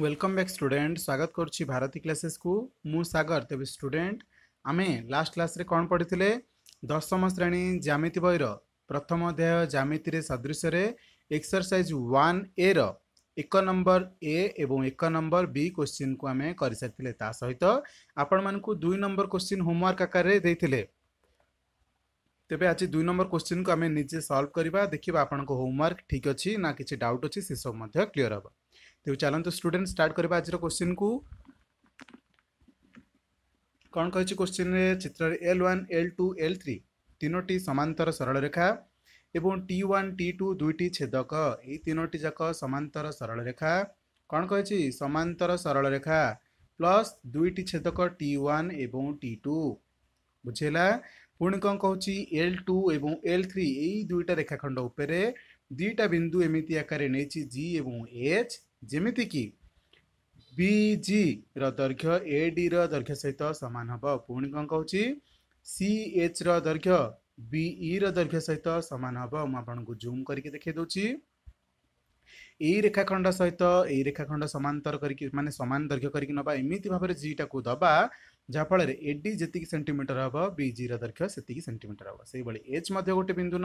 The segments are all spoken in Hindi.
ওয়েলকম ব্যাক স্টুডেন্ট স্বাগত করছি ভারতী ক্লাসেসকু মু সাগর তেবে স্টুডেন্ট আমি লাস্ট ক্লাসে কণ পড়িলে দশম শ্রেণী জ্যামিতি বইর প্রথম অধ্যায় জ্যামিতিরে সদৃশরে এক্সরসাইজ ওয়ান এ র এক নম্বর এ এবং এক নম্বর বি কোশ্চিন কু আমি করে সারি তা সহিত আপন মানুষ দুই নম্বর কোশ্চিন হোমওয়ার্ক আকারে দিয়ে তেবে আজ দুই নম্বর কোশ্চিন কু আমি নিজে সলভ করা দেখা আপনার হোমওয়ার্ক ঠিক অছি না কিছু ডাউট অছি সেসব ক্লিয়ার হব ତେବେ ଚାଲନ୍ତୁ ଷ୍ଟୁଡେଣ୍ଟ ଷ୍ଟାର୍ଟ କରିବା ଆଜିର କୋଶ୍ଚିନ୍କୁ କ'ଣ କହିଛି କୋଶ୍ଚିନ୍ରେ ଚିତ୍ରରେ L one L two L three ତିନୋଟି ସମାନ୍ତର ସରଳରେଖା ଏବଂ ଟି ୱାନ୍ ଟି ଟୁ ଦୁଇଟି ଛେଦକ ଏହି ତିନୋଟି ଯାକ ସମାନ୍ତର ସରଳରେଖା କ'ଣ କହିଛି ସମାନ୍ତର ସରଳରେଖା ପ୍ଲସ୍ ଦୁଇଟି ଛେଦକ ଟି ୱାନ୍ ଏବଂ ଟି ଟୁ ବୁଝେଇଲା ପୁଣି କ'ଣ କହୁଛି ଏଲ୍ ଟୁ ଏବଂ ଏଲ୍ ଥ୍ରୀ ଏଇ ଦୁଇଟା ରେଖାଖଣ୍ଡ ଉପରେ ଦୁଇଟା ବିନ୍ଦୁ ଏମିତି ଆକାରରେ ନେଇଛି ଜି ଏବଂ ଏଚ୍ कि जितिकि र दर्घ्य सहित समान हे पि किएच र दैर्घ विइ र दैर्घ समा जुम गरिक देखि ए रेखाखंड सहित ए रेखाखंड रेखाखण्ड समानान्तरिक माने समान दर्घ्य नबा एमिति दैर्घ्य गरिक नमिति भाव जहाँफल एडि जतिक सेन्टिमिटर हे बिजि दर्घ्यक सेन्टिमिटर हे सो गे बिन्दु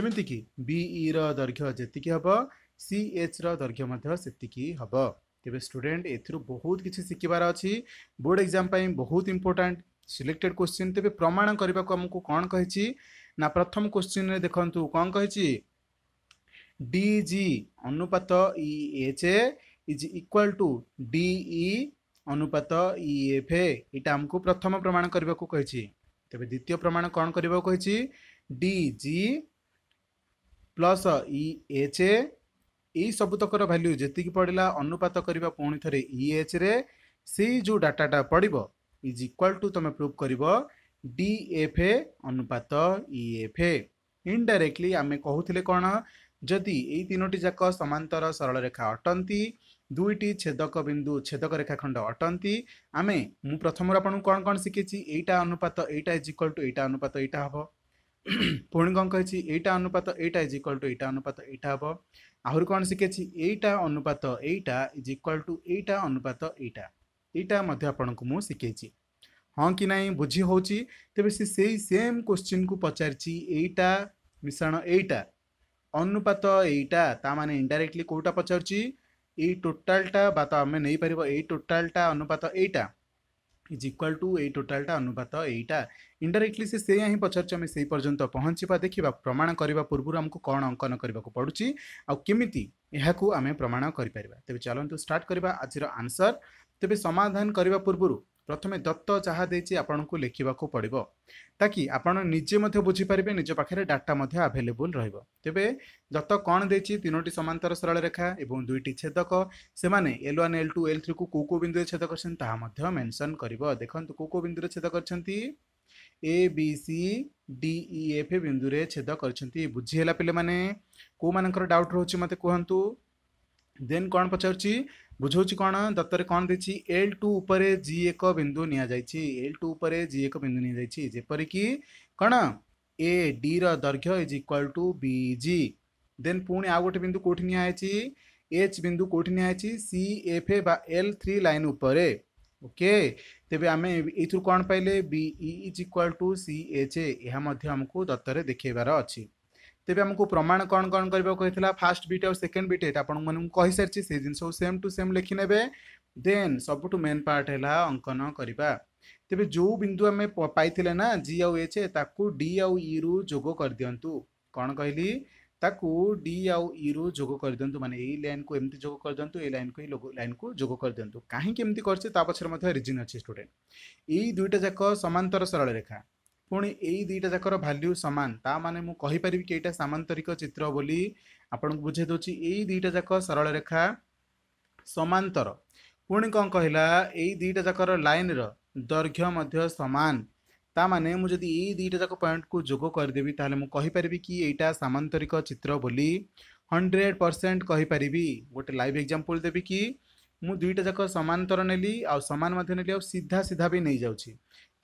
दर्घ्य जति कि हे ସିଏଚ୍ର ଦୈର୍ଘ୍ୟ ମଧ୍ୟ ସେତିକି ହେବ ତେବେ ଷ୍ଟୁଡେଣ୍ଟ ଏଥିରୁ ବହୁତ କିଛି ଶିଖିବାର ଅଛି ବୋର୍ଡ଼ ଏକ୍ଜାମ୍ ପାଇଁ ବହୁତ ଇମ୍ପୋର୍ଟାଣ୍ଟ ସିଲେକ୍ଟେଡ଼ କୋଶ୍ଚିନ୍ ତେବେ ପ୍ରମାଣ କରିବାକୁ ଆମକୁ କ'ଣ କହିଛି ନା ପ୍ରଥମ କୋଶ୍ଚିନ୍ରେ ଦେଖନ୍ତୁ କ'ଣ କହିଛି ଡି ଜି ଅନୁପାତ E H is equal to D E ଅନୁପାତ ଇ ଏଫ୍ ଏଇଟା ଆମକୁ ପ୍ରଥମ ପ୍ରମାଣ କରିବାକୁ କହିଛି ତେବେ ଦ୍ୱିତୀୟ ପ୍ରମାଣ କ'ଣ କରିବାକୁ କହିଛି D G plus E H ଏଇ ସବୁତକର ଭାଲ୍ୟୁ ଯେତିକି ପଡ଼ିଲା ଅନୁପାତ କରିବା ପୁଣି ଥରେ ଇ e ଇଏଚ୍ରେ ସେଇ ଯେଉଁ ଡାଟାଟା ପଡ଼ିବ ଇଜ୍ ଇକ୍ୱାଲ୍ ଟୁ ତୁମେ ପ୍ରୁଭ୍ କରିବ ଡି ଏଫ୍ ଏ ଅନୁପାତ ଇ ଏଫ୍ ଏ ଇନ୍ଡାଇରେକ୍ଟଲି ଆମେ କହୁଥିଲେ କ'ଣ ଯଦି ଏଇ ତିନୋଟି ଯାକ ସମାନ୍ତର ସରଳ ରେଖା ଅଟନ୍ତି ଦୁଇଟି ଛେଦକ ବିନ୍ଦୁ ଛେଦକ ରେଖା ଖଣ୍ଡ ଅଟନ୍ତି ଆମେ ମୁଁ ପ୍ରଥମରୁ ଆପଣଙ୍କୁ କ'ଣ କ'ଣ ଶିଖିଛି ଏଇଟା ଅନୁପାତ ଏଇଟା ଇଜ୍ ଇକ୍ୱାଲ୍ ଟୁ ଏଇଟା ଅନୁପାତ ଏଇଟା ହେବ ପୁଣି କ'ଣ କହିଛି ଏଇଟା ଅନୁପାତ ଏଇଟା ଇଜ୍ ଇକ୍ୱାଲ୍ ଟୁ ଏଇଟା ଅନୁପାତ ଏଇଟା ହେବ ଆହୁରି କ'ଣ ଶିଖିଛି ଏଇଟା ଅନୁପାତ ଏଇଟା ଇଜ୍ ଇକ୍ୱାଲ୍ ଟୁ ଏଇଟା ଅନୁପାତ ଏଇଟା ଏଇଟା ମଧ୍ୟ ଆପଣଙ୍କୁ ମୁଁ ଶିଖେଇଛି ହଁ କି ନାହିଁ ବୁଝି ହେଉଛି ତେବେ ସେ ସେଇ ସେମ୍ କୋଶ୍ଚିନ୍କୁ ପଚାରିଛି ଏଇଟା ମିଶାଣ ଏଇଟା ଅନୁପାତ ଏଇଟା ତା ମାନେ ଇଣ୍ଡାଇରେକ୍ଟଲି କେଉଁଟା ପଚାରୁଛି ଏଇ ଟୋଟାଲ୍ଟା ବା ତ ଆମେ ନେଇପାରିବ ଏଇ ଟୋଟାଲ୍ଟା ଅନୁପାତ ଏଇଟା ইজ ইকুয়াল টু এই টোটালটা অনুপাত এইটা ইনডাইরেক্টলি সে সেয়া ହିଁ ପଚାରୁଛି ଆମେ ସେଇ ପର୍ଯ୍ୟନ୍ତ ପହଞ୍ଚିବା ଦେଖିବା ପ୍ରମାଣ କରିବା ପୂର୍ବରୁ ଆମକୁ କ'ଣ ଅଙ୍କନ କରିବାକୁ ପଡ଼ୁଛି ଆଉ କେମିତି ଏହାକୁ ଆମେ ପ୍ରମାଣ କରିପାରିବା ତେବେ ଚାଲନ୍ତୁ ଷ୍ଟାର୍ଟ କରିବା ଆଜିର ଆନ୍ସର୍ ତେବେ ସମାଧାନ କରିବା ପୂର୍ବରୁ ପ୍ରଥମେ ଦତ୍ତ ଯାହା ଦେଇଛି ଆପଣଙ୍କୁ ଲେଖିବାକୁ ପଡ଼ିବ ତାକି ଆପଣ ନିଜେ ମଧ୍ୟ ବୁଝିପାରିବେ ନିଜ ପାଖରେ ଡାଟା ମଧ୍ୟ ଆଭେଲେବୁଲ୍ ରହିବ ତେବେ ଦତ୍ତ କ'ଣ ଦେଇଛି ତିନୋଟି ସମାନ୍ତର ସରଳ ରେଖା ଏବଂ ଦୁଇଟି ଛେଦକ ସେମାନେ L one L two L ଥ୍ରୀକୁ କେଉଁ କେଉଁ ବିନ୍ଦୁରେ ଛେଦ କରିଛନ୍ତି ତାହା ମଧ୍ୟ ମେନ୍ସନ୍ କରିବ ଦେଖନ୍ତୁ କେଉଁ କେଉଁ ବିନ୍ଦୁରେ ଛେଦ କରିଛନ୍ତି A B C D E F ବିନ୍ଦୁରେ ଛେଦ କରିଛନ୍ତି ବୁଝିହେଲା ପିଲାମାନେ କେଉଁମାନଙ୍କର ଡାଉଟ୍ ରହୁଛି ମୋତେ କୁହନ୍ତୁ ଦେନ୍ କ'ଣ ପଚାରୁଛି ବୁଝଉଛି କ'ଣ ଦତ୍ତରେ କ'ଣ ଦେଇଛି ଏଲ୍ ଟୁ ଉପରେ ଜି ଏକ ବିନ୍ଦୁ ନିଆଯାଇଛି ଏଲ୍ ଟୁ ଉପରେ ଜି ଏକ ବିନ୍ଦୁ ନିଆଯାଇଛି ଯେପରିକି କ'ଣ ଏ ଡିର ଦୈର୍ଘ୍ୟ is equal to B G then ପୁଣି ଆଉ ଗୋଟେ ବିନ୍ଦୁ କେଉଁଠି ନିଆହେଇଛି ଏଚ୍ ବିନ୍ଦୁ କେଉଁଠି ନିଆହେଇଛି ସି ଏଫ୍ ଏ ବା ଏଲ୍ ଥ୍ରୀ ଲାଇନ୍ ଉପରେ ଓକେ ତେବେ ଆମେ ଏଇଥିରୁ କ'ଣ ପାଇଲେ B is equal to C H ଏହା ମଧ୍ୟ ଆମକୁ ଦତ୍ତରେ ଦେଖେଇବାର ଅଛି ତେବେ ଆମକୁ ପ୍ରମାଣ କ'ଣ କ'ଣ କରିବାକୁ କହିଥିଲା ଫାର୍ଷ୍ଟ ବିଟ୍ ଆଉ ସେକେଣ୍ଡ ବିଟ୍ ଏଇଟା ଆପଣମାନଙ୍କୁ କହିସାରିଛି ସେଇ ଜିନିଷକୁ ସେମ୍ ଟୁ ସେମ୍ ଲେଖିନେବେ ଦେନ୍ ସବୁଠୁ ମେନ୍ ପାର୍ଟ ହେଲା ଅଙ୍କନ କରିବା ତେବେ ଯେଉଁ ବିନ୍ଦୁ ଆମେ ପାଇଥିଲେ ନା ଜି ଆଉ ଏଚ୍ ତାକୁ ଡି ଆଉ ଇରୁ ଯୋଗ କରିଦିଅନ୍ତୁ କ'ଣ କହିଲି ତାକୁ ଡି ଆଉ ଇରୁ ଯୋଗ କରିଦିଅନ୍ତୁ ମାନେ ଏଇ ଲାଇନ୍କୁ ଏମିତି ଯୋଗ କରିଦିଅନ୍ତୁ ଏଇ ଲାଇନ୍କୁ ଏଇ ଲାଇନ୍କୁ ଯୋଗ କରିଦିଅନ୍ତୁ କାହିଁକି ଏମିତି କରିଛି ତା ପଛରେ ମଧ୍ୟ ରିଜିନ୍ ଅଛି ଷ୍ଟୁଡେଣ୍ଟ ଏଇ ଦୁଇଟା ଯାକ ସମାନ୍ତର ସରଳ ରେଖା ପୁଣି ଏଇ ଦୁଇଟା ଯାକର ଭାଲ୍ୟୁ ସମାନ ତା ମାନେ ମୁଁ କହିପାରିବି କି ଏଇଟା ସାମାନ୍ତରିକ ଚିତ୍ର ବୋଲି ଆପଣଙ୍କୁ ବୁଝେଇ ଦେଉଛି ଏଇ ଦୁଇଟା ଯାକ ସରଳ ରେଖା ସମାନ୍ତର ପୁଣି କ'ଣ କହିଲା ଏଇ ଦୁଇଟା ଯାକର ଲାଇନ୍ର ଦୈର୍ଘ୍ୟ ମଧ୍ୟ ସମାନ ତା ମାନେ ମୁଁ ଯଦି ଏଇ ଦୁଇଟା ଯାକ ପଏଣ୍ଟକୁ ଯୋଗ କରିଦେବି ତାହେଲେ ମୁଁ କହିପାରିବି କି ଏଇଟା ସାମାନ୍ତରିକ ଚିତ୍ର ବୋଲି ହଣ୍ଡ୍ରେଡ଼ ପରସେଣ୍ଟ କହିପାରିବି ଗୋଟେ ଲାଇଭ୍ ଏକ୍ଜାମ୍ପଲ୍ ଦେବି କି ମୁଁ ଦୁଇଟା ଯାକ ସମାନ୍ତର ନେଲି ଆଉ ସମାନ ମଧ୍ୟ ନେଲି ଆଉ ସିଧା ସିଧା ବି ନେଇଯାଉଛି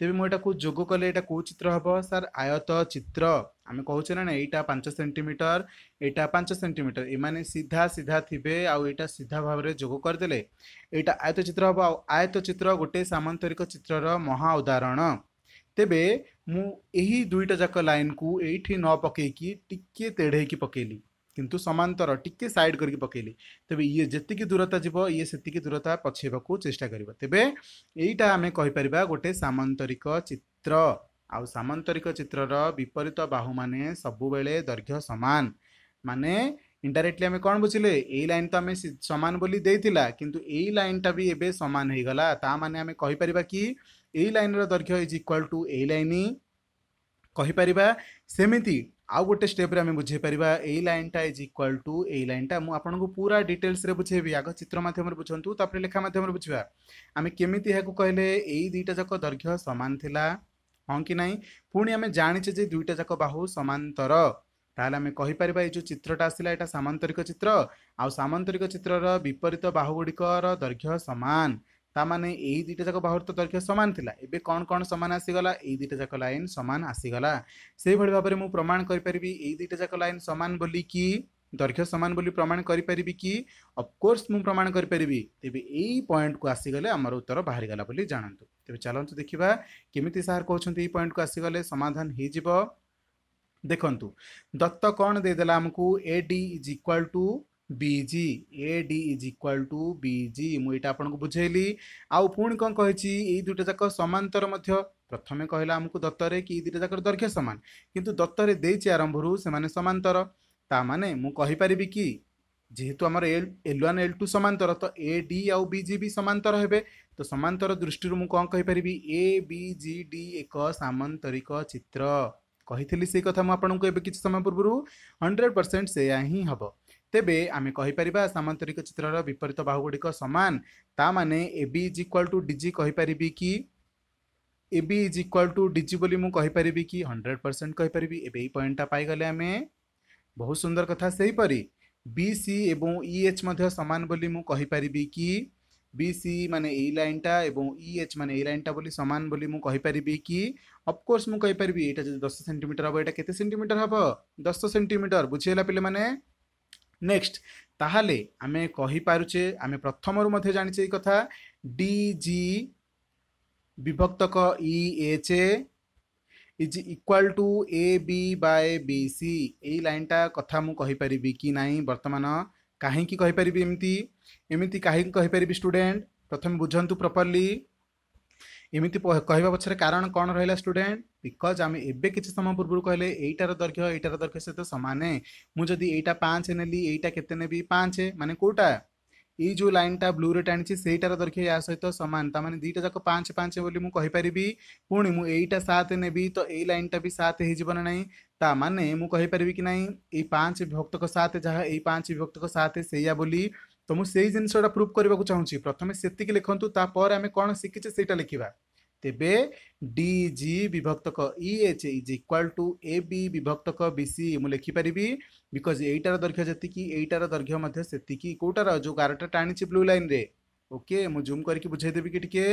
ତେବେ ମୁଁ ଏଇଟାକୁ ଯୋଗ କଲେ ଏଇଟା କେଉଁ ଚିତ୍ର ହେବ ସାର୍ ଆୟତ ଚିତ୍ର ଆମେ କହୁଛେ ନା ଏଇଟା ପାଞ୍ଚ ସେଣ୍ଟିମିଟର ଏଇଟା ପାଞ୍ଚ ସେଣ୍ଟିମିଟର ଏମାନେ ସିଧା ସିଧା ଥିବେ ଆଉ ଏଇଟା ସିଧା ଭାବରେ ଯୋଗ କରିଦେଲେ ଏଇଟା ଆୟତ ଚିତ୍ର ହେବ ଆଉ ଆୟତ ଚିତ୍ର ଗୋଟେ ସାମନ୍ତରିକ ଚିତ୍ରର ମହା ଉଦାହରଣ ତେବେ ମୁଁ ଏହି ଦୁଇଟା ଯାକ ଲାଇନ୍କୁ ଏଇଠି ନ ପକାଇକି ଟିକିଏ ତେଢ଼େଇକି ପକାଇଲି किंतु समांतर टिके साइड करके पकेली तेज ये जी दूरता जीव ये से दूरता पछे चेषा कर तेरे यहीटा आम कहीपर गोटे सामांतरिक चित्र आ सामांतरिक चित्रर विपरीत बाहू मान सब दैर्घ्य सामान मान इंडाइरेक्टली आम कौन बुझे ये लाइन तो आम सामान बोली किंतु लाइन टा भी एवं सामान होगा ताने आम कहीपर कि लाइन रैर्घ्य इज इक्वाल टू यही लाइन कहीपर सेमती ଆଉ ଗୋଟେ ଷ୍ଟେପ୍ରେ ଆମେ ବୁଝେଇ ପାରିବା ଏଇ ଲାଇନ୍ଟା ଇଜ୍ ଇକ୍ୱାଲ୍ ଟୁ ଏଇ ଲାଇନ୍ଟା ମୁଁ ଆପଣଙ୍କୁ ପୁରା ଡିଟେଲ୍ସରେ ବୁଝେଇବି ଆଗ ଚିତ୍ର ମାଧ୍ୟମରେ ବୁଝନ୍ତୁ ତାପରେ ଲେଖା ମାଧ୍ୟମରେ ବୁଝିବା ଆମେ କେମିତି ଏହାକୁ କହିଲେ ଏଇ ଦୁଇଟା ଯାକ ଦୈର୍ଘ୍ୟ ସମାନ ଥିଲା ହଁ କି ନାହିଁ ପୁଣି ଆମେ ଜାଣିଛେ ଯେ ଦୁଇଟା ଯାକ ବାହୁ ସମାନ୍ତର ତାହେଲେ ଆମେ କହିପାରିବା ଏଇ ଯେଉଁ ଚିତ୍ରଟା ଆସିଲା ଏଇଟା ସାମାନ୍ତରିକ ଚିତ୍ର ଆଉ ସାମାନ୍ତରିକ ଚିତ୍ରର ବିପରୀତ ବାହୁ ଗୁଡ଼ିକର ଦୈର୍ଘ୍ୟ ସମାନ ତାମାନେ ଏଇ ଦୁଇଟା ଯାକ ବାହୁର୍ତ୍ତ ଦୈର୍ଘ୍ୟ ସମାନ ଥିଲା ଏବେ କ'ଣ କ'ଣ ସମାନ ଆସିଗଲା ଏଇ ଦୁଇଟା ଯାକ ଲାଇନ୍ ସମାନ ଆସିଗଲା ସେହିଭଳି ଭାବରେ ମୁଁ ପ୍ରମାଣ କରିପାରିବି ଏଇ ଦୁଇଟା ଯାକ ଲାଇନ୍ ସମାନ ବୋଲିକି ଦୈର୍ଘ୍ୟ ସମାନ ବୋଲି ପ୍ରମାଣ କରିପାରିବି କି ଅଫକୋର୍ସ ମୁଁ ପ୍ରମାଣ କରିପାରିବି ତେବେ ଏଇ ପଏଣ୍ଟକୁ ଆସିଗଲେ ଆମର ଉତ୍ତର ବାହାରିଗଲା ବୋଲି ଜାଣନ୍ତୁ ତେବେ ଚାଲନ୍ତୁ ଦେଖିବା କେମିତି ସାର୍ କହୁଛନ୍ତି ଏଇ ପଏଣ୍ଟକୁ ଆସିଗଲେ ସମାଧାନ ହେଇଯିବ ଦେଖନ୍ତୁ ଦତ୍ତ କ'ଣ ଦେଇଦେଲା ଆମକୁ A D is equal to BG A D is equal to B मुटा आपन को बुझेली आउ पुणी कौन कही दुटा जाक सामांतर प्रथम कहला आमको दत्तरे कि दुटा जाक दैर्घ्य सामान कितु दत्तरे आरंभ सामांतर ता मैंने मुझेपरि कि जेहेतु आम L L one L two सामांतर तो ए डी आउ बी भी सामांतर हे तो सामांतर दृष्टि मु मुझेपरि ए बी जि डी एक सामांतरिक चित्र कही से कथा मुझे किसी समय पूर्व हंड्रेड परसेंट से ही हम ତେବେ ଆମେ କହିପାରିବା ସାମାନ୍ତରିକ ଚିତ୍ରର ବିପରୀତ ବାହୁଗୁଡ଼ିକ ସମାନ ତା ମାନେ A B is equal to DG କହିପାରିବି କି A B is equal to DG बोली मुझे कि हंड्रेड परसेंट कहीपरि एवं पॉइंटा पाईगले आम बहुत सुंदर कथा से बी सी एवं इ एच सामान बोली मुझे कि बी सी मान यही लाइनटा एवं इ एच मान यही लाइनटा बोली सामान बोली मुझे कि अफकोर्स मुझे यहाँ दस सेमिटर हम यहाँ केमिटर हम दस सेमिटर बुझीगला पे मैंने নেক্সট ତାହେଲେ ଆମେ କହିପାରୁଛେ ଆମେ ପ୍ରଥମରୁ ମଧ୍ୟ ଜାଣିଛେ ଏଇ କଥା ଡି ଜି ବିଭକ୍ତକ E H is equal to A B by B C ଏଇ ଲାଇନ୍ଟା କଥା ମୁଁ କହିପାରିବି କି ନାହିଁ ବର୍ତ୍ତମାନ କାହିଁକି କହିପାରିବି ଏମିତି ଏମିତି କାହିଁକି କହିପାରିବି ଷ୍ଟୁଡ଼େଣ୍ଟ ପ୍ରଥମେ ବୁଝନ୍ତୁ ପ୍ରପର୍ଲି एमती कह पचर कारण कौन रहा स्टूडेंट बिकज आम एवं किसी समय पूर्व कहे यार दर्घ्य यार दर्घ्य सहित सामने मुझे यहाँ पाँच नेली यहीटा के पाँच मानने कौटा ये जो लाइनटा ब्लू रेट आईटार दर्घ्य या सहित सामान तो मैंने दुईटा जाक पाँच पाँच बोली मुझेपरि पुणी मुझा सात ने तो ये लाइन टा भी सात हो ना ता मैंने मुझेपरि कि ना ये पाँच विभक्त सात जहाँ ये पाँच विभक्त सात से बोली ତ ମୁଁ ସେଇ ଜିନିଷଟା ପ୍ରୁଭ୍ କରିବାକୁ ଚାହୁଁଛି ପ୍ରଥମେ ସେତିକି ଲେଖନ୍ତୁ ତାପରେ ଆମେ କ'ଣ ଶିଖିଛେ ସେଇଟା ଲେଖିବା ତେବେ ଡି ଜି ବିଭକ୍ତକ E H is equal to A B ବିଭକ୍ତକ ବି ସି ମୁଁ ଲେଖିପାରିବି ବିକଜ୍ ଏଇଟାର ଦୈର୍ଘ୍ୟ ଯେତିକି ଏଇଟାର ଦୈର୍ଘ୍ୟ ମଧ୍ୟ ସେତିକି କେଉଁଟାର ଯେଉଁ ଗାରଟା ଟାଣିଛି ବ୍ଲୁ ଲାଇନ୍ରେ ଓକେ ମୁଁ ଜୁମ୍ କରିକି ବୁଝେଇଦେବି କି ଟିକେ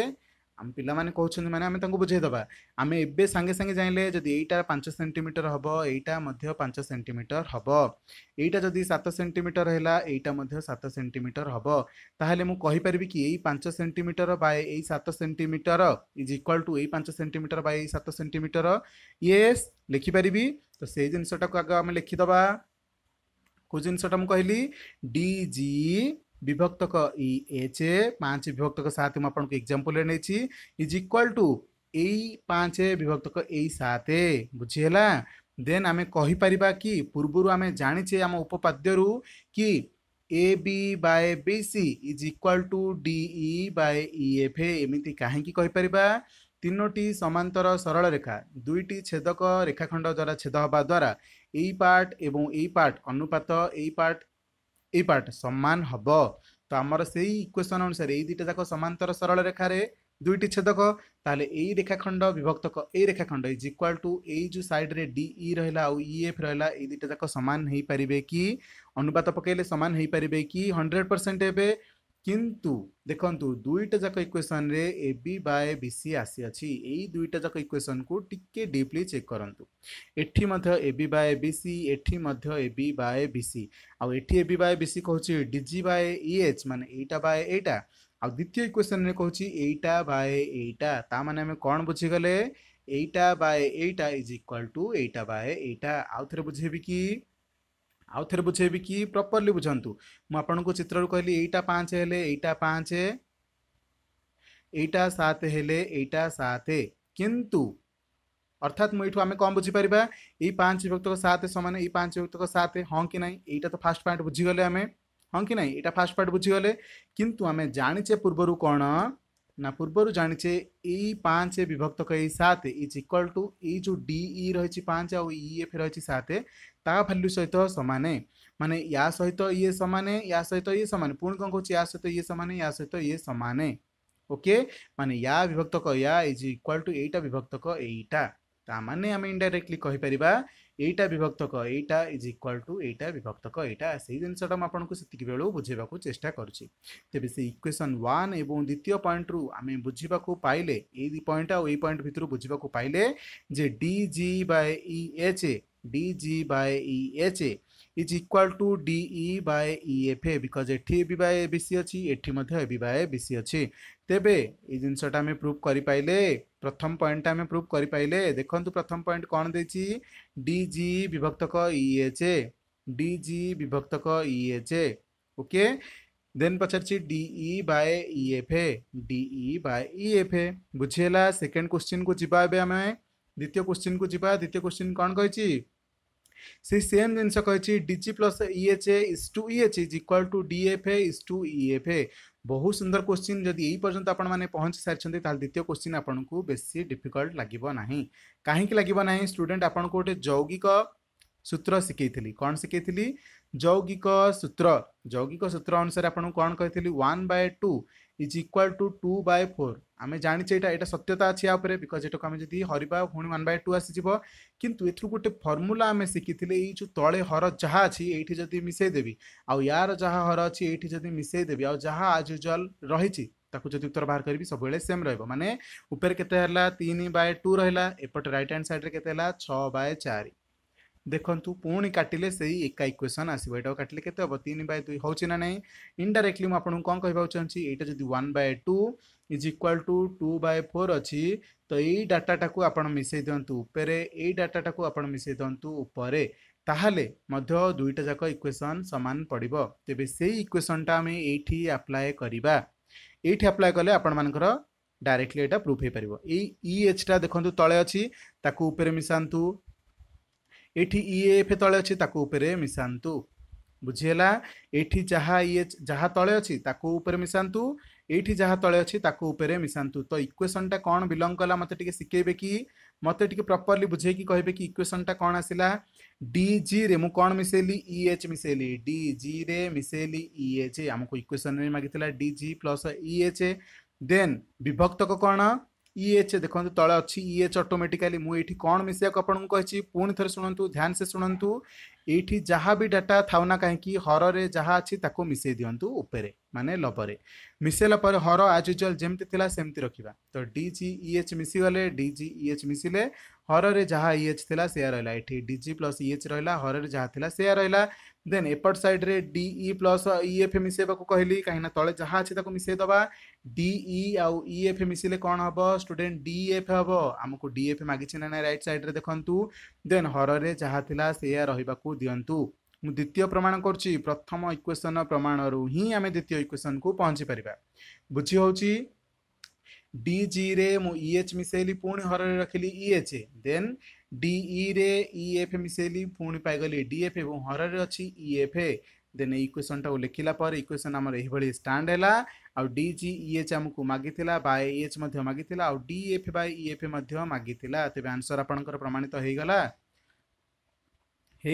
आम पाने मैंने कहते मैंने आम बुझेदबा आम एवं सांगे सांगे चाहिए जदि यार पांच सेमिटर हम यहीटा पांच सेमिटर हम यहीटा जदि सत सेमिटर है यही सत सेमिटर हम तेल मुझेपर कि यही पांच सेमिटर बाय सत सेमिटर इज इक्वाल टू यही पांच सेमिटर बाय सत सेमिटर ये लिखिपरि तो से जिनसटा को आगे आम लिखिदा कौ जिनसटा मुझी डी जी विभक्तक इ एच पाँच विभक्तक साथमा आपणको एक्जाम्पल नै इज इक्वाल टु ए पाँच विभक्तक ए सात बुझिहेला ଦେନ୍ ଆମେ କହିପାରିବା କି ପୂର୍ବରୁ ଆମେ ଜାଣିଛେ ଆମ ଉପପାଦ୍ୟରୁ କି A B by B C is equal to D E by E F ଏମିତି କାହିଁକି କହିପାରିବା ତିନୋଟି ସମାନ୍ତର ସରଳ ରେଖା ଦୁଇଟି ଛେଦକ ରେଖାଖଣ୍ଡ ଦ୍ୱାରା ଛେଦ ହେବା ଦ୍ୱାରା ଏଇ ପାର୍ଟ ଏବଂ ଏଇ ପାର୍ଟ ଅନୁପାତ ଏଇ ପାର୍ଟ এই পার্ট সমান হব তো আমার সেই ইকুয়েশন অনুসারে এই দুইটা যাক সমান্তর সরল রেখারে দুইটি ছেদক তাহলে এই রেখাখণ্ড বিভক্ত এই রেখাখণ্ড ইজ ইকুয়াল টু এই যে সাইড্রে ডিই রহিলা আউ ইএফ রহিলা এই দুইটা যাক সমান হইপারিবে কি অনুপাত পকাইলে সমান হইপারিবে কি হন্ড্রেড পরসেন্ট এবে কিন্তু ଦେଖନ୍ତୁ ଦୁଇଟା ଯାକ ଇକ୍ୱେସନ୍ରେ ଏ ବି ବାଏ ବି ସି ଆସିଅଛି ଏଇ ଦୁଇଟା ଯାକ ଇକ୍ୱେସନ୍କୁ ଟିକେ ଡିପ୍ଲି ଚେକ୍ କରନ୍ତୁ ଏଠି ମଧ୍ୟ ଏ ବି ବାଏ ବି ସି ଏଠି ମଧ୍ୟ ଏ ବି ବାଏ ବି ସି ଆଉ ଏଠି A B by B C କହୁଛି ଡିଜି ବାଏ ଇ ଏଚ୍ ମାନେ ଏଇଟା ବାଏ ଏଇଟା ଆଉ ଦ୍ୱିତୀୟ ଇକ୍ୱେସନ୍ରେ କହୁଛି ଏଇଟା ବାଏ ଏଇଟା ତା ମାନେ ଆମେ କ'ଣ ବୁଝିଗଲେ ଏଇଟା ବାଏ ଏଇଟା ଇଜ୍ ଇକ୍ୱାଲ୍ ଟୁ ଏଇଟା ବାଏ ଏଇଟା ଆଉ ଥରେ ବୁଝେଇବି କି आउ थे बुझे कि प्रपर्ली बुझात मुझक चित्र कहली यहाँ पाँच हैईटा पाँच एटा सात हैईटा सात किंतु अर्थात मुझु आम कौन बुझीपर ये व्यक्त सात समान यच व्यक्त सात हाँ कि ना यहाँ तो फास्ट पॉइंट बुझीगले आम हाँ कि ना यहाँ फास्ट पॉइंट बुझीगले कितु जाचे पूर्वर कौन ना पूर्व जानीचे ई पाँच विभक्त ई सात इज इक्वाल टू ई जो डी रही पाँच आउ इएफ रही सात ता भैल्यू सहित सामान माने या सहित ये सामान या सहित ये सामान पुणी कौन कह सहित ये सामान या सहित ये सामान ओके माने या विभक्तक या इज इक्वाल टू एटा विभक्त एटा ता माने आम इनडाइरेक्टली कहीपर এইটা বিভক্ত ক এইটা ইজ ইକ୍ୱାल ଟୁ এইটা বিভক্ত କ এইটা ସେଇ ଜିନିଷଟା ମୁଁ ଆପଣଙ୍କୁ ସେତିକି ବେଳୁ ବୁଝେଇବାକୁ ଚେଷ୍ଟା କରୁଛି ତେବେ ସେ ଇକ୍ୱେସନ୍ ୱାନ୍ ଏବଂ ଦ୍ୱିତୀୟ ପଏଣ୍ଟରୁ ଆମେ ବୁଝିବାକୁ ପାଇଲେ ଏଇ ପଏଣ୍ଟ ଆଉ ଏଇ ପଏଣ୍ଟ ଭିତରୁ ବୁଝିବାକୁ ପାଇଲେ ଯେ D G by E H D G by E H is equal to DE by EF because ଏଠି A B bye A B C ଅଛି ଏଠି ମଧ୍ୟ ଏ ବି ବାଏ ଏ ବି ସି ଅଛି ତେବେ ଏଇ ଜିନିଷଟା ଆମେ ପ୍ରୁଭ୍ କରିପାରିଲେ ପ୍ରଥମ ପଏଣ୍ଟଟା ଆମେ ପ୍ରୁଭ୍ କରିପାରିଲେ ଦେଖନ୍ତୁ ପ୍ରଥମ ପଏଣ୍ଟ କ'ଣ ଦେଇଛି ଡି ଜି ବିଭକ୍ତକ ଇ ଏଚ୍ ଡି ଜି ବିଭକ୍ତକ ଇ ଏଚ୍ ଓକେ ଦେନ୍ ପଚାରିଛି DE by E F DE by E F ବୁଝିହେଲା ସେକେଣ୍ଡ କୋଶ୍ଚିନ୍କୁ ଯିବା ଏବେ ଆମେ ଦ୍ୱିତୀୟ କୋଶ୍ଚିନ୍କୁ ଯିବା ଦ୍ୱିତୀୟ କୋଶ୍ଚିନ୍ କ'ଣ କହିଛି से सेम जिन D plus H A is to H is equal to DFA is to A बहुत सुंदर क्वेश्चन जदि यही पर्यटन आपने पहुंची सारी द्वितीय क्वेश्चन आपको बेस डिफिकल्ट लगे ना कहीं लगे ना स्टूडेंट आपन गोटे जौगिक सूत्र शिखेली कौन शिखेली जौगिक सूत्र जौगिक सूत्र अनुसार आपको कौन कही one two is equal to two by four আমি জানিছে এটা এটা সত্যতা আছে ইয়া উপরে বিকজ এটাকে আমি যদি হরিবা পুঁ ওয়ান বাই টু আসিযোগ কিন্তু এথর গোটে ফর্মুলা আমি শিখিলে এই যে তলে হর যা আছে এইটি যদি মিশাই দেবি আর যা হর আছে এইটি যদি মিশাই দেবি আহ আজ ইউজুয়াল রয়েছে ତାକୁ ଯଦି ଉତ୍ତର ବାହାର କରିବି ସବୁବେଳେ ସେମ୍ ରହିବ ମାନେ ଉପରେ କେତେ ହେଲା ତିନି ବାଏ ଟୁ ରହିଲା ଏପଟେ ରାଇଟ୍ ହ୍ୟାଣ୍ଡ ସାଇଡ଼୍ରେ କେତେ ହେଲା ଛଅ ବାଏ ଚାରି ଦେଖନ୍ତୁ ପୁଣି କାଟିଲେ ସେଇ ଏକା ଇକ୍ୱେସନ୍ ଆସିବ ଏଇଟାକୁ କାଟିଲେ କେତେ ହେବ ତିନି ବାଇ ଦୁଇ ହେଉଛି ନା ନାହିଁ ଇନଡାଇରେକ୍ଟଲି ମୁଁ ଆପଣଙ୍କୁ କ'ଣ କହିବାକୁ ଚାହୁଁଛି ଏଇଟା ଯଦି one by two is equal to two by four ଅଛି ତ ଏଇ ଡାଟାଟାକୁ ଆପଣ ମିଶାଇ ଦିଅନ୍ତୁ ଉପରେ ଏଇ ଡାଟାଟାକୁ ଆପଣ ମିଶାଇ ଦିଅନ୍ତୁ ଉପରେ ତାହେଲେ ମଧ୍ୟ ଦୁଇଟା ଯାକ ଇକ୍ୱେସନ୍ ସମାନ ପଡ଼ିବ ତେବେ ସେଇ ଇକ୍ୱେସନ୍ଟା ଆମେ ଏଇଠି ଆପ୍ଲାଏ କରିବା ଏଇଠି ଆପ୍ଲାଏ କଲେ ଆପଣମାନଙ୍କର ଡାଇରେକ୍ଟଲି ଏଇଟା ପ୍ରୁଫ୍ ହେଇପାରିବ ଏଇ ଇ ଏଚ୍ଟା ଦେଖନ୍ତୁ ତଳେ ଅଛି ତାକୁ ଉପରେ ମିଶାନ୍ତୁ ଏଇଠି ଇଏ ଏଫ୍ ତଳେ ଅଛି ତାକୁ ଉପରେ ମିଶାନ୍ତୁ ବୁଝିହେଲା ଏଇଠି ଯାହା ଇଏ ଯାହା ତଳେ ଅଛି ତାକୁ ଉପରେ ମିଶାନ୍ତୁ ଏଇଠି ଯାହା ତଳେ ଅଛି ତାକୁ ଉପରେ ମିଶାନ୍ତୁ ତ ଇକ୍ୱେସନ୍ଟା କ'ଣ ବିଲଙ୍ଗ କଲା ମୋତେ ଟିକେ ଶିଖେଇବେ କି ମୋତେ ଟିକେ ପ୍ରପର୍ଲି ବୁଝେଇକି କହିବେ କି ଇକ୍ୱେସନ୍ଟା କ'ଣ ଆସିଲା ଡି ଜିରେ ମୁଁ କ'ଣ ମିଶାଇଲି ଇ ଏଚ୍ ମିଶାଇଲି ଡି ଜିରେ ମିଶାଇଲି ଇ ଏଚ୍ ଆମକୁ ଇକ୍ୱେସନ୍ରେ ମାଗିଥିଲା D G plus E H then ବିଭକ୍ତକ କ'ଣ ଇଏଚ୍ ଦେଖନ୍ତୁ ତଳେ ଅଛି ଇଏଚ୍ ଅଟୋମେଟିକାଲି ମୁଁ ଏଇଠି କ'ଣ ମିଶିବାକୁ ଆପଣଙ୍କୁ କହିଛି ପୁଣି ଥରେ ଶୁଣନ୍ତୁ ଧ୍ୟାନ ସେ ଶୁଣନ୍ତୁ ଏଇଠି ଯାହା ବି ଡାଟା ଥାଉ ନା କାହିଁକି ହରରେ ଯାହା ଅଛି ତାକୁ ମିଶାଇ ଦିଅନ୍ତୁ ଉପରେ ମାନେ ଲବରେ ମିଶାଇଲା ପରେ ହର ଆଜ୍ ୟୁଜୁଆଲ୍ ଯେମିତି ଥିଲା ସେମିତି ରଖିବା ତ ଡି ଜି ଇଏଚ୍ ମିଶିଗଲେ ଡି ଜି ଇଏଚ୍ ମିଶିଲେ ହରରେ ଯାହା ଇଏଚ୍ ଥିଲା ସେୟା ରହିଲା ଏଠି ଡି ଜି ପ୍ଲସ୍ ଇଏଚ୍ ରହିଲା ହରରେ ଯାହା ଥିଲା ସେୟା ରହିଲା देन एपट साइड रे डीई प्लस इएफ मिसेवाक कहली कहीं तले जहाँ अच्छे मिसेद डीई आएफ मिसले कौन हम स्टूडे डीएफ हम आमको डीएफ मागिचे ना ना रईट सैड देखु देन हर से जहाँ था से रहा दिंतु मुझ द्वित प्रमाण कर प्रथम इक्वेसन प्रमाण रू ही आम द्वितीय इक्वेसन को पहुँची पार बुझी हूँ डीजी रे मुएच ईएच e मिसेली पुणी हर रखिली ईएच देन डीई रे ईएफ मिसेली पुणी पाइगली डीएफ एवं हर अच्छी ए देन इक्वेशन टाक लिखला पर इक्वेशन आमर यही स्टाण है आउ डीजी ईएच आमको मागी बाय ईएच मागी आउ डीएफ बाय ईएफ मागी तेज आंसर आपण प्रमाणित होईगला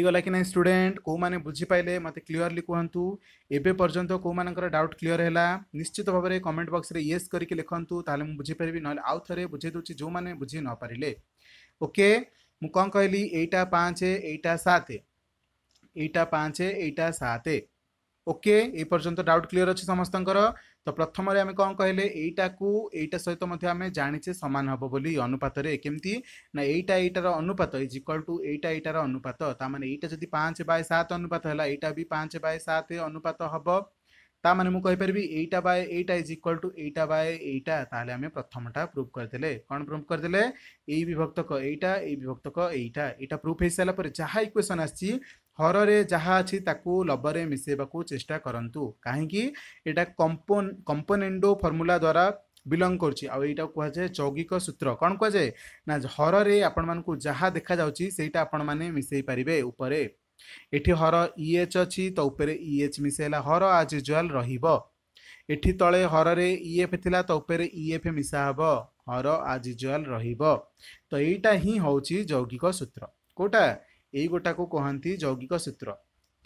होगा कि ना स्टूडेंट कौ मैंने बुझीपाले मत क्लीअरली कहतु एवं पर्यटन तो मर डाउट क्लीयर है निश्चित भाव में कमेंट बक्स में येस करके लिखु तालोले मुझ बुझीपरि ना आउ थे दूसरी जो मैंने बुझे नपारे ओके मु कौन कहली एटा पाँच एटा सात एटा पाँच एटा सात ओके ये डाउट क्लीयर अच्छे समस्त তো প্রথমে আমি কম কহিলে এইটাকু এইটা সহিত মধ্যে আমি জানিছে সমান হব বলি অনুপাতরে কেমতি না এইটা এইটার অনুপাত ইজ ইকুয়াল টু এইটা এইটার অনুপাত তা মানে এইটা যদি পাঁচ বাই সাত অনুপাত হল এইটা বি পাঁচ বাই সাত অনুপাত হব তা মানে মু কইপারিবি এইটা বাই এইটা ইজ ইকুয়াল টু এইটা বাই এইটা তাহলে আমি প্রথমটা প্রুফ করেদেলে কোন প্রুফ করেদেলে এই বিভক্তক এইটা এই বিভক্তক এইটা এটা প্রুফ হয়ে সারা পরে যাহা ইকুয়েশন আসছি ହରରେ ଯାହା ଅଛି ତାକୁ ଲବରେ ମିଶାଇବାକୁ ଚେଷ୍ଟା କରନ୍ତୁ କାହିଁକି ଏଇଟା କମ୍ପୋନ କମ୍ପୋନେଣ୍ଡୋ ଫର୍ମୁଲା ଦ୍ୱାରା ବିଲଙ୍ଗ କରୁଛି ଆଉ ଏଇଟା କୁହାଯାଏ ଯୌଗିକ ସୂତ୍ର କ'ଣ କୁହାଯାଏ ନା ହରରେ ଆପଣମାନଙ୍କୁ ଯାହା ଦେଖାଯାଉଛି ସେଇଟା ଆପଣମାନେ ମିଶାଇ ପାରିବେ ଉପରେ ଏଠି ହର ଇଏଚ୍ ଅଛି ତ ଉପରେ ଇଏଚ୍ ମିଶାଇଲା ହର ଆଜ୍ ୟୁଜୁଆଲ୍ ରହିବ ଏଠି ତଳେ ହରରେ ଇଏଫ୍ ଥିଲା ତ ଉପରେ ଇଏଫ୍ ମିଶା ହେବ ହର ଆଜ୍ ୟୁଜୁଆଲ୍ ରହିବ ତ ଏଇଟା ହିଁ ହେଉଛି ଯୌଗିକ ସୂତ୍ର କେଉଁଟା ଏଇ ଗୋଟାକୁ କହନ୍ତି ଯୌଗିକ ସୂତ୍ର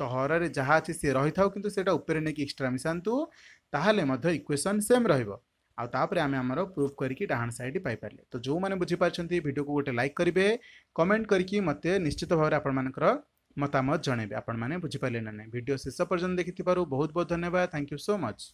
ତ ହରରେ ଯାହା ଅଛି ସେ ରହିଥାଉ କିନ୍ତୁ ସେଇଟା ଉପରେ ନେଇକି ଏକ୍ସଟ୍ରା ମିଶାନ୍ତୁ ତାହେଲେ ମଧ୍ୟ ଇକ୍ୱେସନ୍ ସେମ୍ ରହିବ ଆଉ ତାପରେ ଆମେ ଆମର ପ୍ରୁଫ୍ କରିକି ଡାହାଣ ସାଇଡ଼୍ ପାଇପାରିଲେ ତ ଯେଉଁମାନେ ବୁଝିପାରୁଛନ୍ତି ଭିଡ଼ିଓକୁ ଗୋଟେ ଲାଇକ୍ କରିବେ କମେଣ୍ଟ କରିକି ମୋତେ ନିଶ୍ଚିତ ଭାବରେ ଆପଣମାନଙ୍କର ମତାମତ ଜଣାଇବେ ଆପଣମାନେ ବୁଝିପାରିଲେ ନା ନାହିଁ ଭିଡ଼ିଓ ଶେଷ ପର୍ଯ୍ୟନ୍ତ ଦେଖିଥିବାରୁ ବହୁତ ବହୁତ ଧନ୍ୟବାଦ ଥ୍ୟାଙ୍କ ୟୁ ସୋ ମଚ୍